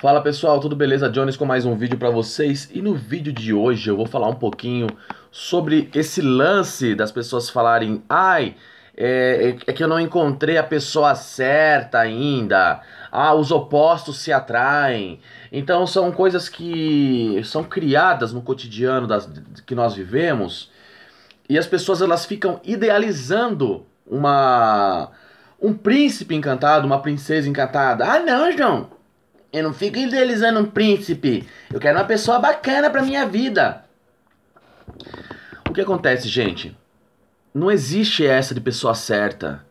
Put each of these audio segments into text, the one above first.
Fala pessoal, tudo beleza? Jones com mais um vídeo para vocês e no vídeo de hoje eu vou falar um pouquinho sobre esse lance das pessoas falarem Ai, é, é que eu não encontrei a pessoa certa ainda, ah, os opostos se atraem. Então são coisas que são criadas no cotidiano das, que nós vivemos e as pessoas elas ficam idealizando uma... Um príncipe encantado, uma princesa encantada. Ah, não, João, eu não fico idealizando um príncipe. Eu quero uma pessoa bacana pra minha vida. O que acontece, gente? Não existe essa de pessoa certa.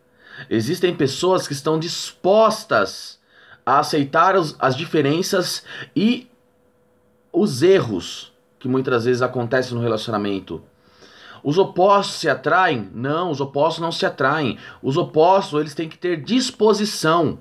Existem pessoas que estão dispostas a aceitar os, as diferenças e os erros que muitas vezes acontecem no relacionamento. Os opostos se atraem? Não, os opostos não se atraem. Os opostos, eles têm que ter disposição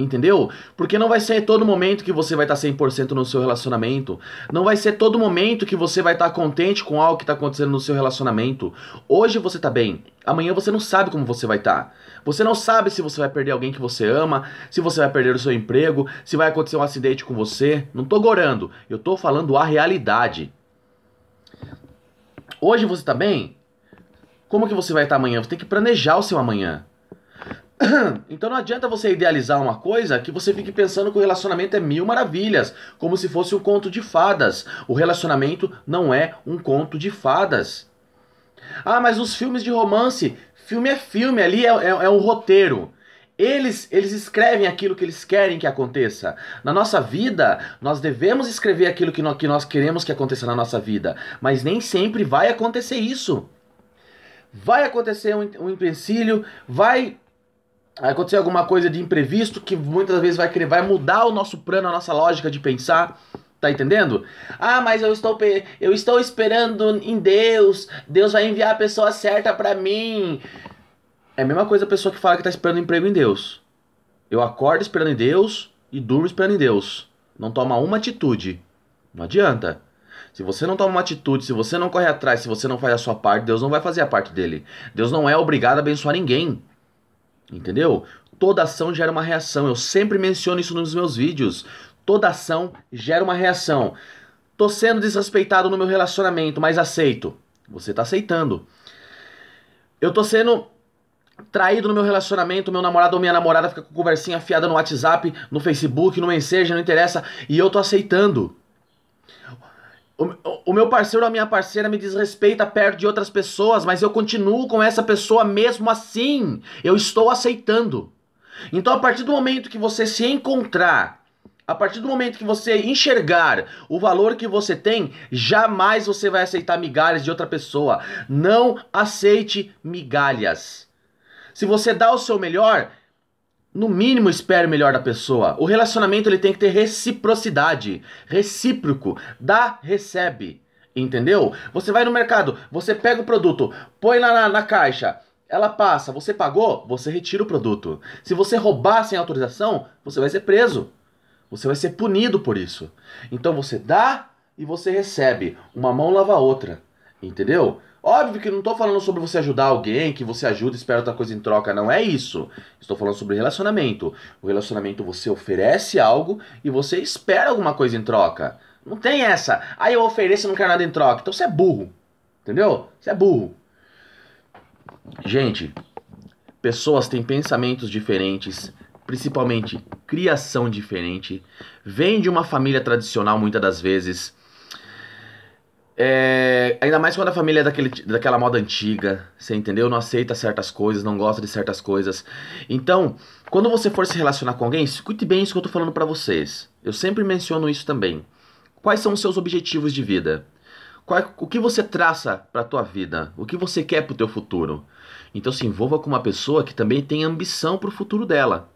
Entendeu? Porque não vai ser todo momento que você vai estar tá 100% no seu relacionamento. Não vai ser todo momento que você vai estar tá contente com algo que está acontecendo no seu relacionamento. Hoje você está bem. Amanhã você não sabe como você vai estar. Tá. Você não sabe se você vai perder alguém que você ama, se você vai perder o seu emprego, se vai acontecer um acidente com você. Não tô gorando. Eu tô falando a realidade. Hoje você está bem? Como que você vai estar tá amanhã? Você tem que planejar o seu amanhã. Então não adianta você idealizar uma coisa que você fique pensando que o relacionamento é mil maravilhas, como se fosse um conto de fadas. O relacionamento não é um conto de fadas. Ah, mas os filmes de romance, filme é filme, ali é, é, é um roteiro. Eles, eles escrevem aquilo que eles querem que aconteça. Na nossa vida, nós devemos escrever aquilo que, no, que nós queremos que aconteça na nossa vida. Mas nem sempre vai acontecer isso. Vai acontecer um, um empecilho, vai Vai acontecer alguma coisa de imprevisto que muitas vezes vai, querer, vai mudar o nosso plano, a nossa lógica de pensar. Tá entendendo? Ah, mas eu estou eu estou esperando em Deus. Deus vai enviar a pessoa certa para mim. É a mesma coisa a pessoa que fala que tá esperando emprego em Deus. Eu acordo esperando em Deus e durmo esperando em Deus. Não toma uma atitude. Não adianta. Se você não toma uma atitude, se você não corre atrás, se você não faz a sua parte, Deus não vai fazer a parte dele. Deus não é obrigado a abençoar ninguém. Entendeu? Toda ação gera uma reação. Eu sempre menciono isso nos meus vídeos. Toda ação gera uma reação. Tô sendo desrespeitado no meu relacionamento, mas aceito. Você tá aceitando. Eu tô sendo traído no meu relacionamento, meu namorado ou minha namorada fica com conversinha afiada no WhatsApp, no Facebook, no Messenger, não interessa, e eu tô aceitando. O, o meu parceiro ou a minha parceira me desrespeita perto de outras pessoas, mas eu continuo com essa pessoa mesmo assim. Eu estou aceitando. Então, a partir do momento que você se encontrar, a partir do momento que você enxergar o valor que você tem, jamais você vai aceitar migalhas de outra pessoa. Não aceite migalhas. Se você dá o seu melhor, no mínimo espere o melhor da pessoa. O relacionamento ele tem que ter reciprocidade, recíproco, dá, recebe, entendeu? Você vai no mercado, você pega o produto, põe lá na, na caixa, ela passa, você pagou, você retira o produto. Se você roubar sem autorização, você vai ser preso. Você vai ser punido por isso. Então você dá e você recebe. Uma mão lava a outra. Entendeu? Óbvio que não estou falando sobre você ajudar alguém, que você ajuda e espera outra coisa em troca, não é isso. Estou falando sobre relacionamento. O relacionamento você oferece algo e você espera alguma coisa em troca. Não tem essa. Aí ah, eu ofereço e não quero nada em troca. Então você é burro. Entendeu? Você é burro. Gente, pessoas têm pensamentos diferentes, principalmente criação diferente, vêm de uma família tradicional muitas das vezes é, ainda mais quando a família é daquele, daquela moda antiga, você entendeu? Não aceita certas coisas, não gosta de certas coisas. Então, quando você for se relacionar com alguém, escute bem isso que eu tô falando para vocês. Eu sempre menciono isso também. Quais são os seus objetivos de vida? Qual, o que você traça para tua vida? O que você quer pro teu futuro? Então se assim, envolva com uma pessoa que também tem ambição pro futuro dela.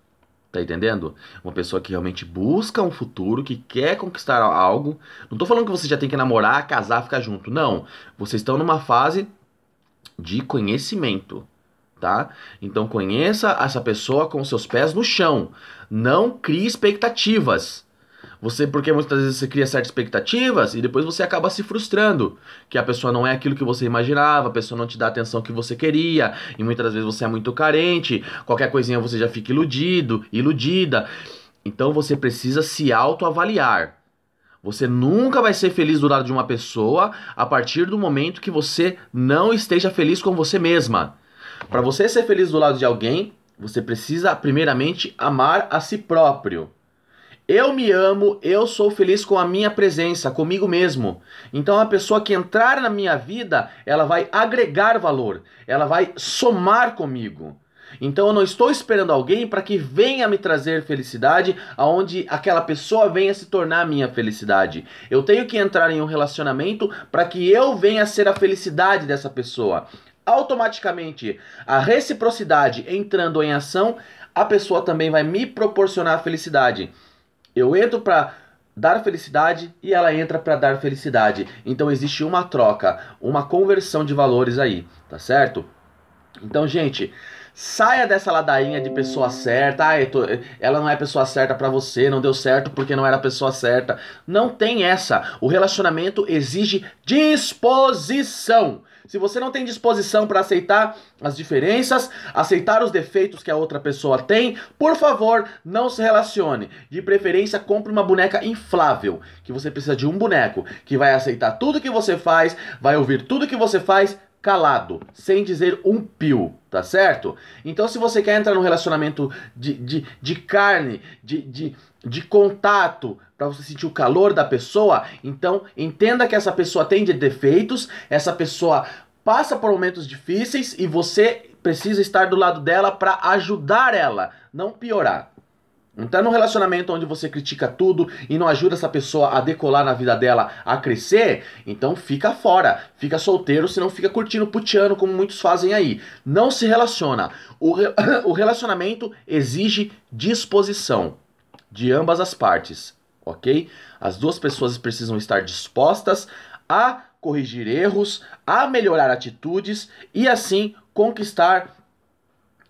Tá entendendo? Uma pessoa que realmente busca um futuro, que quer conquistar algo. Não tô falando que você já tem que namorar, casar, ficar junto. Não. Vocês estão numa fase de conhecimento, tá? Então conheça essa pessoa com seus pés no chão. Não crie expectativas. Você, porque muitas vezes você cria certas expectativas e depois você acaba se frustrando, que a pessoa não é aquilo que você imaginava, a pessoa não te dá a atenção que você queria, e muitas vezes você é muito carente, qualquer coisinha você já fica iludido, iludida. Então você precisa se autoavaliar. Você nunca vai ser feliz do lado de uma pessoa a partir do momento que você não esteja feliz com você mesma. Para você ser feliz do lado de alguém, você precisa primeiramente amar a si próprio. Eu me amo, eu sou feliz com a minha presença, comigo mesmo. Então a pessoa que entrar na minha vida, ela vai agregar valor, ela vai somar comigo. Então eu não estou esperando alguém para que venha me trazer felicidade, aonde aquela pessoa venha se tornar a minha felicidade. Eu tenho que entrar em um relacionamento para que eu venha ser a felicidade dessa pessoa. Automaticamente, a reciprocidade entrando em ação, a pessoa também vai me proporcionar felicidade. Eu entro para dar felicidade e ela entra para dar felicidade. Então existe uma troca, uma conversão de valores aí, tá certo? Então, gente, saia dessa ladainha de pessoa certa. Ah, tô... ela não é pessoa certa para você, não deu certo porque não era a pessoa certa. Não tem essa. O relacionamento exige disposição. Se você não tem disposição para aceitar as diferenças, aceitar os defeitos que a outra pessoa tem, por favor, não se relacione. De preferência, compre uma boneca inflável, que você precisa de um boneco que vai aceitar tudo que você faz, vai ouvir tudo que você faz calado, sem dizer um pio, tá certo? Então, se você quer entrar num relacionamento de, de, de carne, de, de, de contato, para você sentir o calor da pessoa. Então, entenda que essa pessoa tem de defeitos, essa pessoa passa por momentos difíceis e você precisa estar do lado dela para ajudar ela, não piorar. Não tá num relacionamento onde você critica tudo e não ajuda essa pessoa a decolar na vida dela, a crescer, então fica fora, fica solteiro, senão fica curtindo, puteando, como muitos fazem aí. Não se relaciona. O, re... o relacionamento exige disposição de ambas as partes ok? As duas pessoas precisam estar dispostas a corrigir erros, a melhorar atitudes e assim conquistar,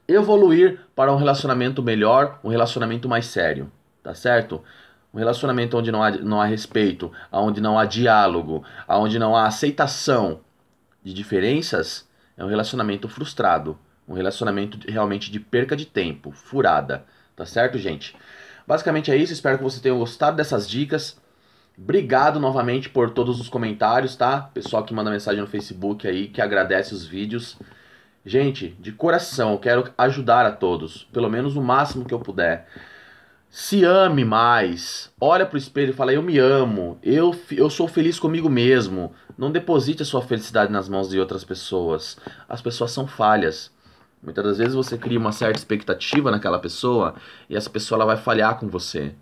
evoluir para um relacionamento melhor, um relacionamento mais sério, tá certo? Um relacionamento onde não há, não há respeito, onde não há diálogo, onde não há aceitação de diferenças, é um relacionamento frustrado, um relacionamento realmente de perca de tempo, furada, tá certo, gente? Basicamente é isso, espero que você tenha gostado dessas dicas. Obrigado novamente por todos os comentários, tá? Pessoal que manda mensagem no Facebook aí, que agradece os vídeos. Gente, de coração, eu quero ajudar a todos, pelo menos o máximo que eu puder. Se ame mais. Olha pro espelho e fala: Eu me amo. Eu, eu sou feliz comigo mesmo. Não deposite a sua felicidade nas mãos de outras pessoas. As pessoas são falhas. Muitas das vezes você cria uma certa expectativa naquela pessoa e essa pessoa ela vai falhar com você.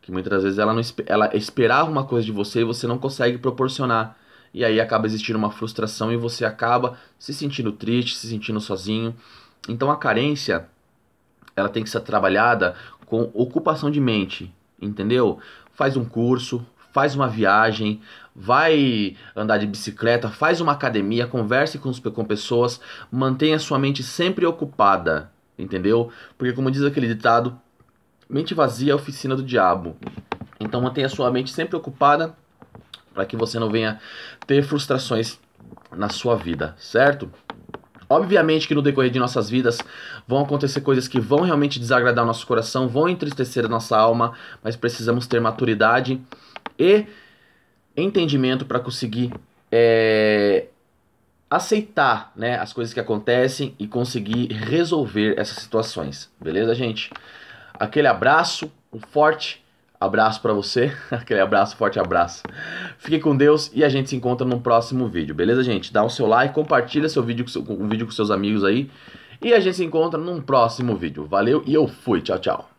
Que muitas das vezes ela, não, ela esperava uma coisa de você e você não consegue proporcionar. E aí acaba existindo uma frustração e você acaba se sentindo triste, se sentindo sozinho. Então a carência ela tem que ser trabalhada com ocupação de mente, entendeu? Faz um curso, faz uma viagem, vai andar de bicicleta, faz uma academia, converse com, com pessoas, mantenha sua mente sempre ocupada, entendeu? Porque como diz aquele ditado, mente vazia é a oficina do diabo. Então mantenha sua mente sempre ocupada para que você não venha ter frustrações na sua vida, certo? Obviamente que no decorrer de nossas vidas vão acontecer coisas que vão realmente desagradar o nosso coração, vão entristecer a nossa alma, mas precisamos ter maturidade e entendimento para conseguir é, aceitar né, as coisas que acontecem e conseguir resolver essas situações. Beleza, gente? Aquele abraço, um forte abraço para você. Aquele abraço, forte abraço. Fique com Deus e a gente se encontra no próximo vídeo. Beleza, gente? Dá o seu like, compartilha seu vídeo com, o vídeo com seus amigos aí. E a gente se encontra num próximo vídeo. Valeu e eu fui. Tchau, tchau.